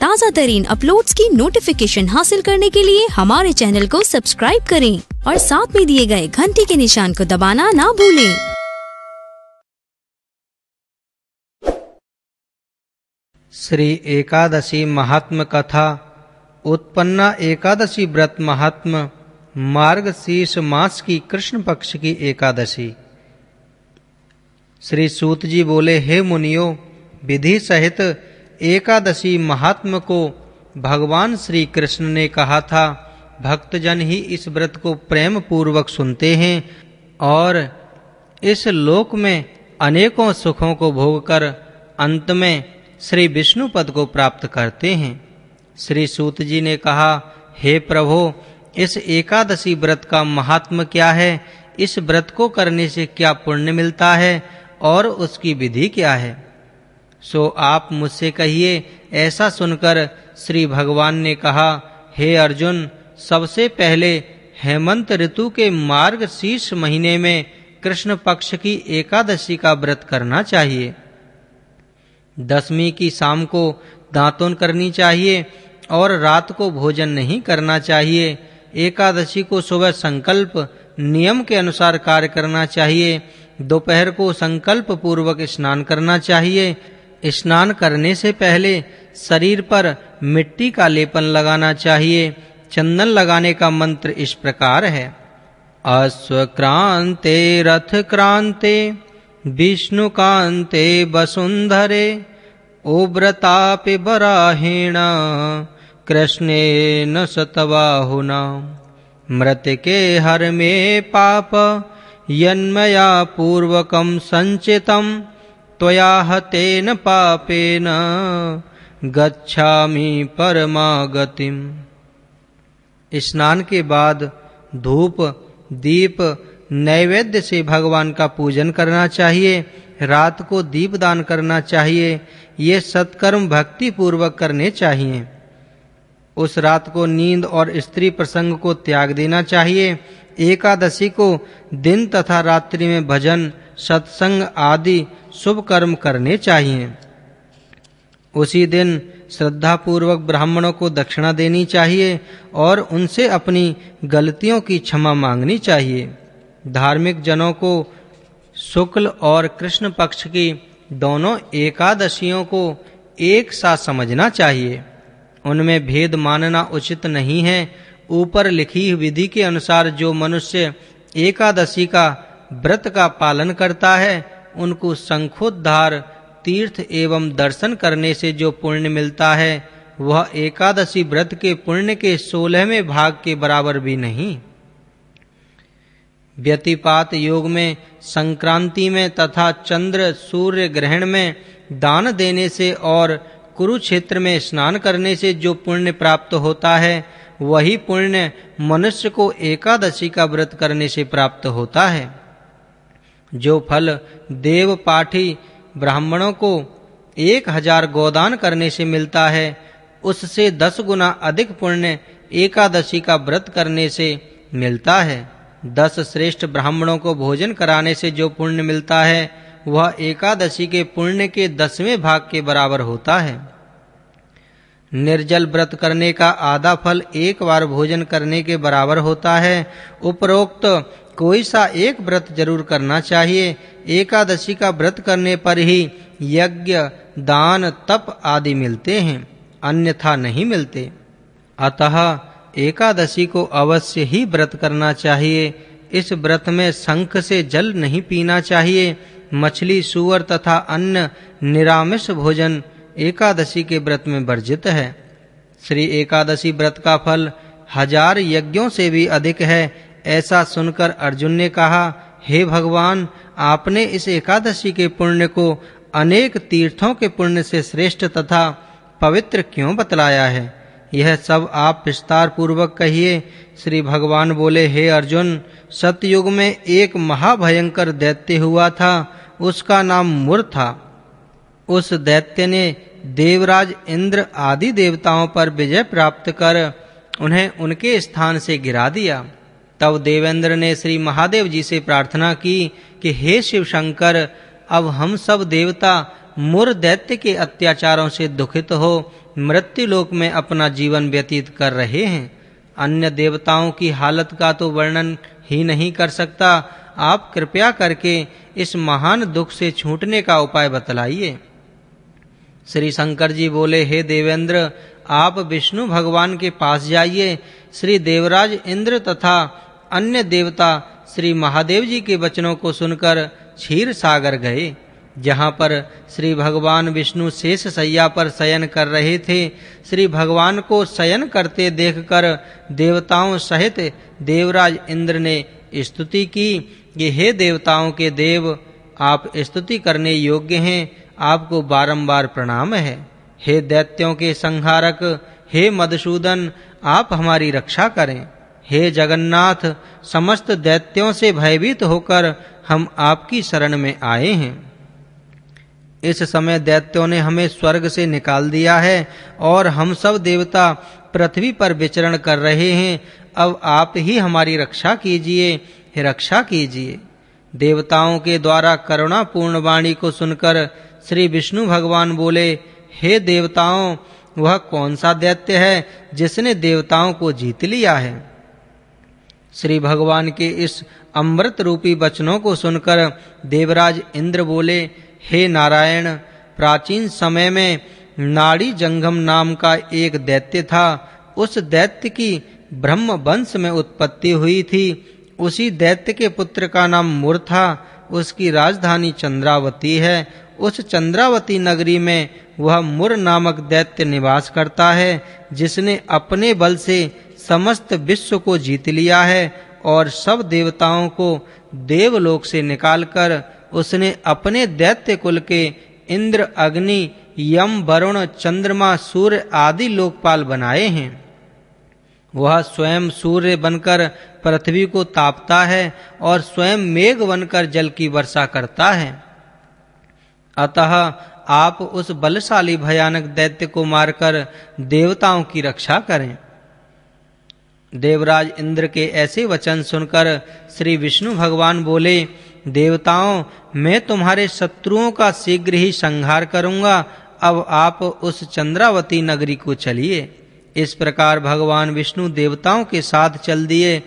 ताज़ा तरीन अपलोड की नोटिफिकेशन हासिल करने के लिए हमारे चैनल को सब्सक्राइब करें और साथ में दिए गए घंटी के निशान को दबाना ना भूलें श्री एकादशी महात्म कथा उत्पन्ना एकादशी व्रत महात्म मार्ग शीर्ष मास की कृष्ण पक्ष की एकादशी श्री सूत जी बोले हे मुनियो विधि सहित एकादशी महात्म को भगवान श्री कृष्ण ने कहा था भक्तजन ही इस व्रत को प्रेम पूर्वक सुनते हैं और इस लोक में अनेकों सुखों को भोगकर अंत में श्री विष्णु पद को प्राप्त करते हैं श्री सूत जी ने कहा हे प्रभो इस एकादशी व्रत का महात्म क्या है इस व्रत को करने से क्या पुण्य मिलता है और उसकी विधि क्या है सो आप मुझसे कहिए ऐसा सुनकर श्री भगवान ने कहा हे अर्जुन सबसे पहले हेमंत ऋतु के मार्ग शीर्ष महीने में कृष्ण पक्ष की एकादशी का व्रत करना चाहिए दसवीं की शाम को दांतोन करनी चाहिए और रात को भोजन नहीं करना चाहिए एकादशी को सुबह संकल्प नियम के अनुसार कार्य करना चाहिए दोपहर को संकल्प पूर्वक स्नान करना चाहिए स्नान करने से पहले शरीर पर मिट्टी का लेपन लगाना चाहिए चंदन लगाने का मंत्र इस प्रकार है अश्वक्रांते रथ क्रांते कांते वसुंधरे ओब्रतापि बराहेण सतवाहुना मृत के हर में पाप यन्मया पूर्वकम संचितम त्वया तेन पापेन गच्छामि परमागतिम स्नान के बाद धूप दीप नैवेद्य से भगवान का पूजन करना चाहिए रात को दीप दान करना चाहिए ये सत्कर्म भक्ति पूर्वक करने चाहिए उस रात को नींद और स्त्री प्रसंग को त्याग देना चाहिए एकादशी को दिन तथा रात्रि में भजन सत्संग आदि शुभ कर्म करने चाहिए उसी दिन श्रद्धा पूर्वक ब्राह्मणों को दक्षिणा देनी चाहिए और उनसे अपनी गलतियों की क्षमा मांगनी चाहिए धार्मिक जनों को शुक्ल और कृष्ण पक्ष की दोनों एकादशियों को एक साथ समझना चाहिए उनमें भेद मानना उचित नहीं है ऊपर लिखी विधि के अनुसार जो मनुष्य एकादशी का व्रत का पालन करता है उनको शंखोद्धार तीर्थ एवं दर्शन करने से जो पुण्य मिलता है वह एकादशी व्रत के पुण्य के सोलहवें भाग के बराबर भी नहीं व्यतिपात योग में संक्रांति में तथा चंद्र सूर्य ग्रहण में दान देने से और कुरुक्षेत्र में स्नान करने से जो पुण्य प्राप्त होता है वही पुण्य मनुष्य को एकादशी का व्रत करने से प्राप्त होता है जो फल देव पाठी ब्राह्मणों को एक हजार गोदान करने से मिलता है उससे दस गुना अधिक पुण्य एकादशी का व्रत करने से मिलता है दस श्रेष्ठ ब्राह्मणों को भोजन कराने से जो पुण्य मिलता है वह एकादशी के पुण्य के दसवें भाग के बराबर होता है निर्जल व्रत करने का आधा फल एक बार भोजन करने के बराबर होता है उपरोक्त कोई सा एक व्रत जरूर करना चाहिए एकादशी का व्रत करने पर ही यज्ञ दान तप आदि मिलते हैं अन्यथा नहीं मिलते अतः एकादशी को अवश्य ही व्रत करना चाहिए इस व्रत में शंख से जल नहीं पीना चाहिए मछली सुअर तथा अन्य निरामिष भोजन एकादशी के व्रत में वर्जित है श्री एकादशी व्रत का फल हजार यज्ञों से भी अधिक है ऐसा सुनकर अर्जुन ने कहा हे भगवान आपने इस एकादशी के पुण्य को अनेक तीर्थों के पुण्य से श्रेष्ठ तथा पवित्र क्यों बतलाया है यह सब आप विस्तार पूर्वक कहिए श्री भगवान बोले हे अर्जुन सतयुग में एक महाभयंकर दैत्य हुआ था उसका नाम मुर था उस दैत्य ने देवराज इंद्र आदि देवताओं पर विजय प्राप्त कर उन्हें उनके स्थान से गिरा दिया तब देवेंद्र ने श्री महादेव जी से प्रार्थना की कि हे शिव शंकर अब हम सब देवता मुर दैत्य के अत्याचारों से दुखित हो मृत्यु लोक में अपना जीवन व्यतीत कर रहे हैं अन्य देवताओं की हालत का तो वर्णन ही नहीं कर सकता आप कृपया करके इस महान दुख से छूटने का उपाय बतलाइए श्री शंकर जी बोले हे देवेंद्र आप विष्णु भगवान के पास जाइए श्री देवराज इंद्र तथा अन्य देवता श्री महादेव जी के वचनों को सुनकर क्षीर सागर गए जहाँ पर श्री भगवान विष्णु शेष सैया पर शयन कर रहे थे श्री भगवान को शयन करते देखकर देवताओं सहित देवराज इंद्र ने स्तुति की कि हे देवताओं के देव आप स्तुति करने योग्य हैं आपको बारंबार प्रणाम है हे दैत्यों के संहारक हे मधुसूदन आप हमारी रक्षा करें हे जगन्नाथ समस्त दैत्यों से भयभीत होकर हम आपकी शरण में आए हैं इस समय दैत्यों ने हमें स्वर्ग से निकाल दिया है और हम सब देवता पृथ्वी पर विचरण कर रहे हैं अब आप ही हमारी रक्षा कीजिए रक्षा कीजिए देवताओं के द्वारा करुणा पूर्ण वाणी को सुनकर श्री विष्णु भगवान बोले हे देवताओं वह कौन सा दैत्य है जिसने देवताओं को जीत लिया है श्री भगवान के इस अमृत रूपी वचनों को सुनकर देवराज इंद्र बोले हे नारायण प्राचीन समय में नाड़ी जंगम नाम का एक दैत्य था उस दैत्य की ब्रह्म वंश में उत्पत्ति हुई थी उसी दैत्य के पुत्र का नाम मुर था उसकी राजधानी चंद्रावती है उस चंद्रावती नगरी में वह मुर नामक दैत्य निवास करता है जिसने अपने बल से समस्त विश्व को जीत लिया है और सब देवताओं को देवलोक से निकालकर उसने अपने दैत्य कुल के इंद्र अग्नि यम वरुण चंद्रमा सूर्य आदि लोकपाल बनाए हैं वह स्वयं सूर्य बनकर पृथ्वी को तापता है और स्वयं मेघ बनकर जल की वर्षा करता है अतः आप उस बलशाली भयानक दैत्य को मारकर देवताओं की रक्षा करें देवराज इंद्र के ऐसे वचन सुनकर श्री विष्णु भगवान बोले देवताओं मैं तुम्हारे शत्रुओं का शीघ्र ही संहार करूंगा अब आप उस चंद्रावती नगरी को चलिए इस प्रकार भगवान विष्णु देवताओं के साथ चल दिए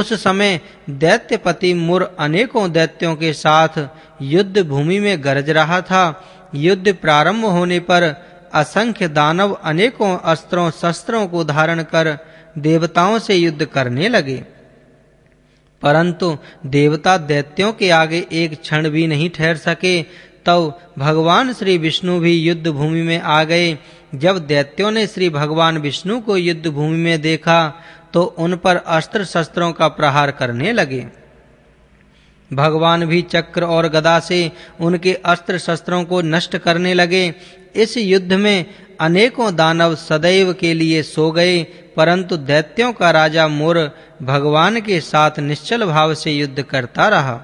उस समय दैत्यपति मुर अनेकों दैत्यों के साथ युद्ध भूमि में गरज रहा था युद्ध प्रारंभ होने पर असंख्य दानव अनेकों अस्त्रों शस्त्रों को धारण कर देवताओं से युद्ध करने लगे परंतु देवता दैत्यों के आगे एक क्षण भी नहीं ठहर सके तब भगवान श्री विष्णु भी युद्ध भूमि में आ गए जब दैत्यों ने श्री भगवान विष्णु को युद्ध भूमि में देखा तो उन पर अस्त्र शस्त्रों का प्रहार करने लगे भगवान भी चक्र और गदा से उनके अस्त्र शस्त्रों को नष्ट करने लगे इस युद्ध में अनेकों दानव सदैव के लिए सो गए परंतु दैत्यों का राजा मोर भगवान के साथ निश्चल भाव से युद्ध करता रहा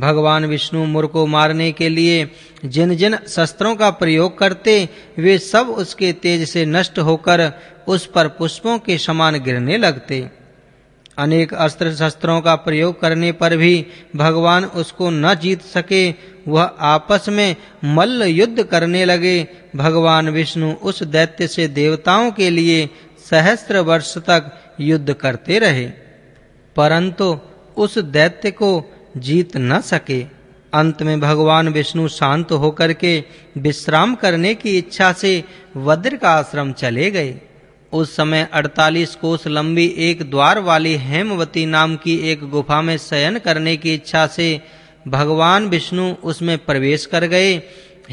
भगवान विष्णु मुर को मारने के लिए जिन जिन शस्त्रों का प्रयोग करते वे सब उसके तेज से नष्ट होकर उस पर पुष्पों के समान गिरने लगते अनेक अस्त्र शस्त्रों का प्रयोग करने पर भी भगवान उसको न जीत सके वह आपस में मल्ल युद्ध करने लगे भगवान विष्णु उस दैत्य से देवताओं के लिए सहस्त्र वर्ष तक युद्ध करते रहे परंतु उस दैत्य को जीत न सके अंत में भगवान विष्णु शांत होकर के विश्राम करने की इच्छा से वज्र का आश्रम चले गए उस समय अड़तालीस कोस लंबी एक द्वार वाली हेमवती नाम की एक गुफा में शयन करने की इच्छा से भगवान विष्णु उसमें प्रवेश कर गए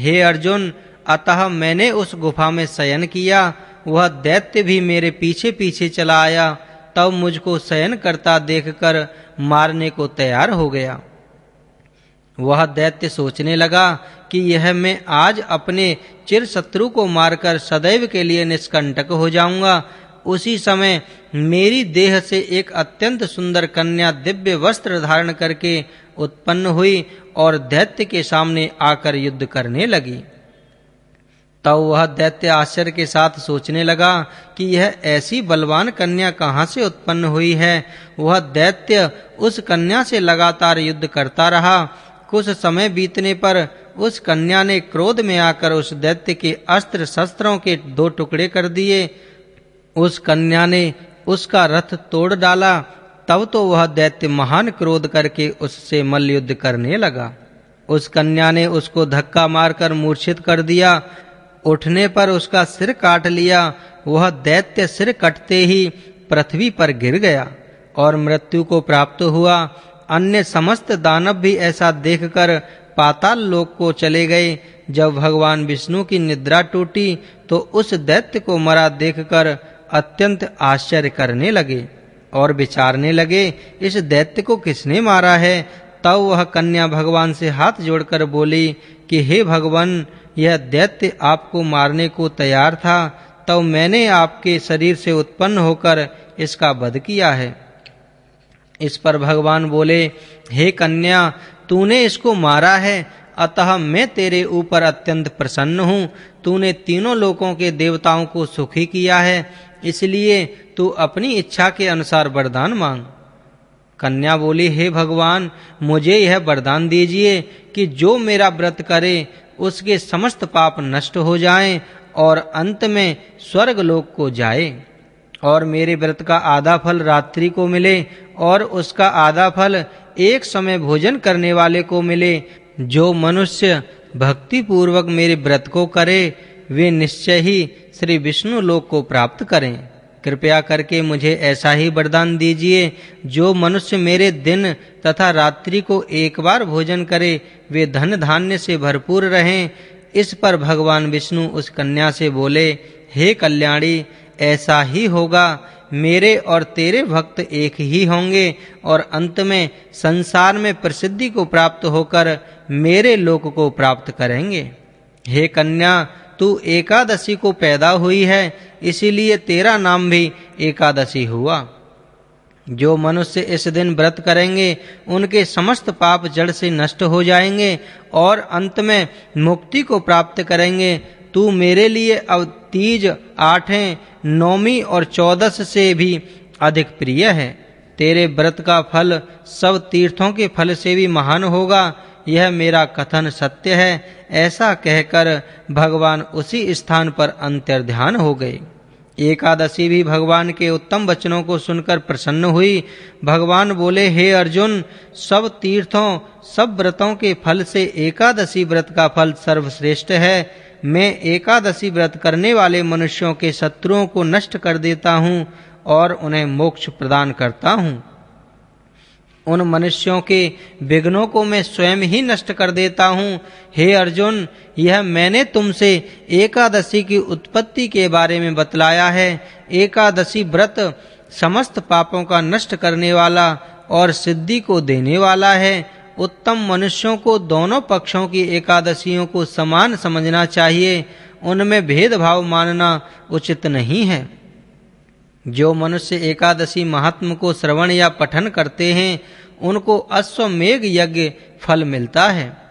हे अर्जुन अतः मैंने उस गुफा में शयन किया वह दैत्य भी मेरे पीछे पीछे चला आया तब मुझको शयन करता देखकर मारने को तैयार हो गया वह दैत्य सोचने लगा कि यह मैं आज अपने चिर शत्रु को मारकर सदैव के लिए निष्कंटक हो जाऊंगा उसी समय मेरी देह से एक अत्यंत सुंदर कन्या दिव्य वस्त्र धारण करके उत्पन्न हुई और दैत्य के सामने आकर युद्ध करने लगी तब वह दैत्य आश्चर्य के साथ सोचने लगा कि यह ऐसी बलवान कन्या कहाँ से उत्पन्न हुई है वह दैत्य उस कन्या से लगातार युद्ध करता रहा कुछ समय बीतने पर उस कन्या ने क्रोध में आकर उस दैत्य के अस्त्र शस्त्रों के दो टुकड़े कर दिए उस कन्या ने उसका रथ तोड़ डाला तब तो वह दैत्य महान क्रोध करके उससे मल्लयुद्ध करने लगा उस कन्या ने उसको धक्का मारकर मूर्छित कर दिया उठने पर उसका सिर काट लिया वह दैत्य सिर कटते ही पृथ्वी पर गिर गया और मृत्यु को प्राप्त हुआ अन्य समस्त दानव भी ऐसा देखकर पाताल लोक को चले गए जब भगवान विष्णु की निद्रा टूटी तो उस दैत्य को मरा देखकर अत्यंत आश्चर्य करने लगे और विचारने लगे इस दैत्य को किसने मारा है तब वह कन्या भगवान से हाथ जोड़कर बोली कि हे भगवान यह दैत्य आपको मारने को तैयार था तब मैंने आपके शरीर से उत्पन्न होकर इसका वध किया है इस पर भगवान बोले हे कन्या तूने इसको मारा है अतः मैं तेरे ऊपर अत्यंत प्रसन्न हूँ तूने तीनों लोकों के देवताओं को सुखी किया है इसलिए तू अपनी इच्छा के अनुसार वरदान मांग कन्या बोली हे भगवान मुझे यह वरदान दीजिए कि जो मेरा व्रत करे उसके समस्त पाप नष्ट हो जाएं और अंत में स्वर्ग लोक को जाए और मेरे व्रत का आधा फल रात्रि को मिले और उसका आधा फल एक समय भोजन करने वाले को मिले जो मनुष्य भक्ति पूर्वक मेरे व्रत को करे वे निश्चय ही श्री विष्णु लोक को प्राप्त करें कृपया करके मुझे ऐसा ही वरदान दीजिए जो मनुष्य मेरे दिन तथा रात्रि को एक बार भोजन करे वे धन धान्य से भरपूर रहें इस पर भगवान विष्णु उस कन्या से बोले हे कल्याणी ऐसा ही होगा मेरे और तेरे भक्त एक ही होंगे और अंत में संसार में प्रसिद्धि को प्राप्त होकर मेरे लोक को प्राप्त करेंगे हे कन्या तू एकादशी को पैदा हुई है इसीलिए तेरा नाम भी एकादशी हुआ जो मनुष्य इस दिन व्रत करेंगे उनके समस्त पाप जड़ से नष्ट हो जाएंगे और अंत में मुक्ति को प्राप्त करेंगे तू मेरे लिए अब तीज आठें नौमी और चौदस से भी अधिक प्रिय है तेरे व्रत का फल सब तीर्थों के फल से भी महान होगा यह मेरा कथन सत्य है ऐसा कहकर भगवान उसी स्थान पर अंतर्ध्यान हो गए एकादशी भी भगवान के उत्तम वचनों को सुनकर प्रसन्न हुई भगवान बोले हे अर्जुन सब तीर्थों सब व्रतों के फल से एकादशी व्रत का फल सर्वश्रेष्ठ है मैं एकादशी व्रत करने वाले मनुष्यों के शत्रुओं को नष्ट कर देता हूँ और उन्हें मोक्ष प्रदान करता हूँ उन मनुष्यों के विघ्नों को मैं स्वयं ही नष्ट कर देता हूँ हे अर्जुन यह मैंने तुमसे एकादशी की उत्पत्ति के बारे में बतलाया है एकादशी व्रत समस्त पापों का नष्ट करने वाला और सिद्धि को देने वाला है उत्तम मनुष्यों को दोनों पक्षों की एकादशियों को समान समझना चाहिए उनमें भेदभाव मानना उचित नहीं है जो मनुष्य एकादशी महात्म को श्रवण या पठन करते हैं उनको अश्वमेघ यज्ञ फल मिलता है